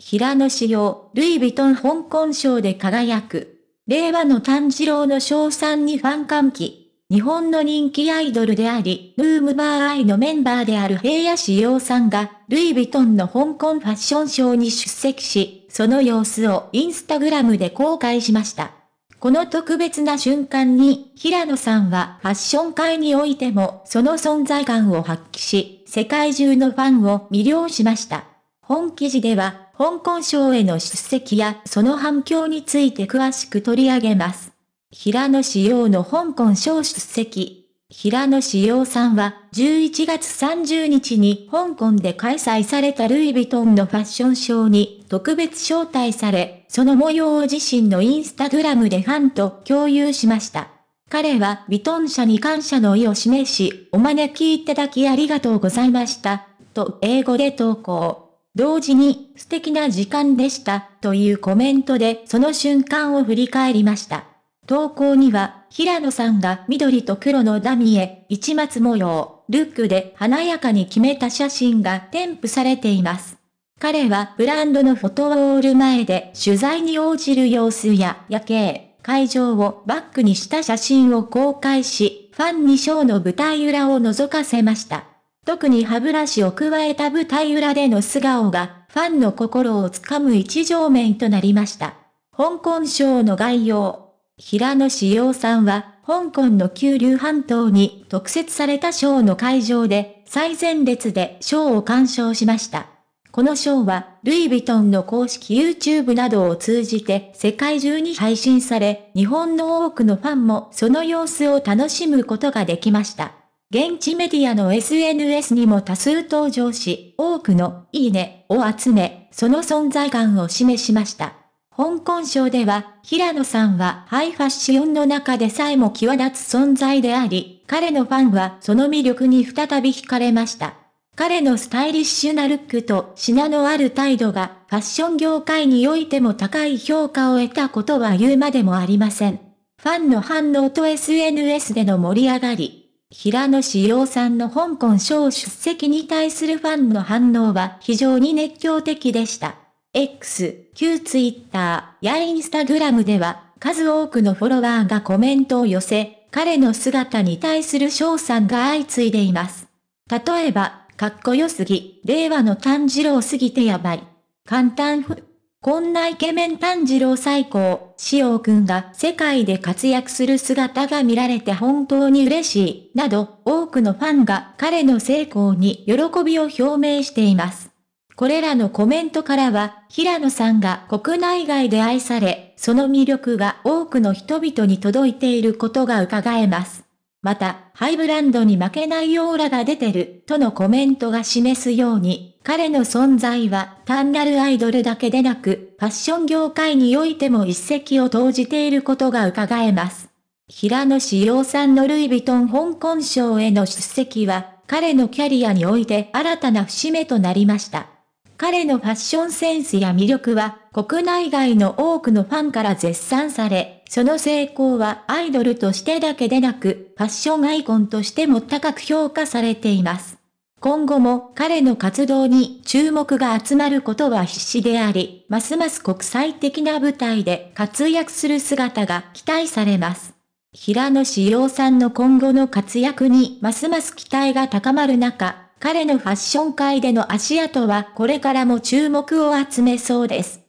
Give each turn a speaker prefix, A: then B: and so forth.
A: 平野紫耀、ルイ・ヴィトン香港賞で輝く。令和の炭治郎の賞賛にファン歓喜。日本の人気アイドルであり、ルームバーアイのメンバーである平野紫耀さんが、ルイ・ヴィトンの香港ファッションショーに出席し、その様子をインスタグラムで公開しました。この特別な瞬間に、平野さんはファッション界においてもその存在感を発揮し、世界中のファンを魅了しました。本記事では、香港賞への出席やその反響について詳しく取り上げます。平野志耀の香港賞出席。平野志耀さんは11月30日に香港で開催されたルイ・ヴィトンのファッションショーに特別招待され、その模様を自身のインスタグラムでファンと共有しました。彼はヴィトン社に感謝の意を示し、お招きいただきありがとうございました、と英語で投稿。同時に素敵な時間でしたというコメントでその瞬間を振り返りました。投稿には、平野さんが緑と黒のダミエ、市松模様、ルックで華やかに決めた写真が添付されています。彼はブランドのフォトウォール前で取材に応じる様子や夜景、会場をバックにした写真を公開し、ファンにショーの舞台裏を覗かせました。特に歯ブラシを加えた舞台裏での素顔が、ファンの心をつかむ一条面となりました。香港省の概要。平野志陽さんは、香港の九龍半島に特設されたショーの会場で、最前列でショーを鑑賞しました。このショーは、ルイ・ヴィトンの公式 YouTube などを通じて世界中に配信され、日本の多くのファンもその様子を楽しむことができました。現地メディアの SNS にも多数登場し、多くのいいねを集め、その存在感を示しました。香港省では、平野さんはハイファッションの中でさえも際立つ存在であり、彼のファンはその魅力に再び惹かれました。彼のスタイリッシュなルックと品のある態度が、ファッション業界においても高い評価を得たことは言うまでもありません。ファンの反応と SNS での盛り上がり、平野志陽さんの香港賞出席に対するファンの反応は非常に熱狂的でした。X、旧 Twitter やインスタグラムでは、数多くのフォロワーがコメントを寄せ、彼の姿に対する賞賛が相次いでいます。例えば、かっこよすぎ、令和の炭治郎すぎてやばい。簡単ふ、こんなイケメン炭治郎最高、潮くんが世界で活躍する姿が見られて本当に嬉しい、など、多くのファンが彼の成功に喜びを表明しています。これらのコメントからは、平野さんが国内外で愛され、その魅力が多くの人々に届いていることが伺えます。また、ハイブランドに負けないオーラが出てる、とのコメントが示すように、彼の存在は単なるアイドルだけでなく、ファッション業界においても一石を投じていることが伺えます。平野志陽さんのルイ・ヴィトン香港賞への出席は、彼のキャリアにおいて新たな節目となりました。彼のファッションセンスや魅力は、国内外の多くのファンから絶賛され、その成功はアイドルとしてだけでなく、ファッションアイコンとしても高く評価されています。今後も彼の活動に注目が集まることは必至であり、ますます国際的な舞台で活躍する姿が期待されます。平野志陽さんの今後の活躍にますます期待が高まる中、彼のファッション界での足跡はこれからも注目を集めそうです。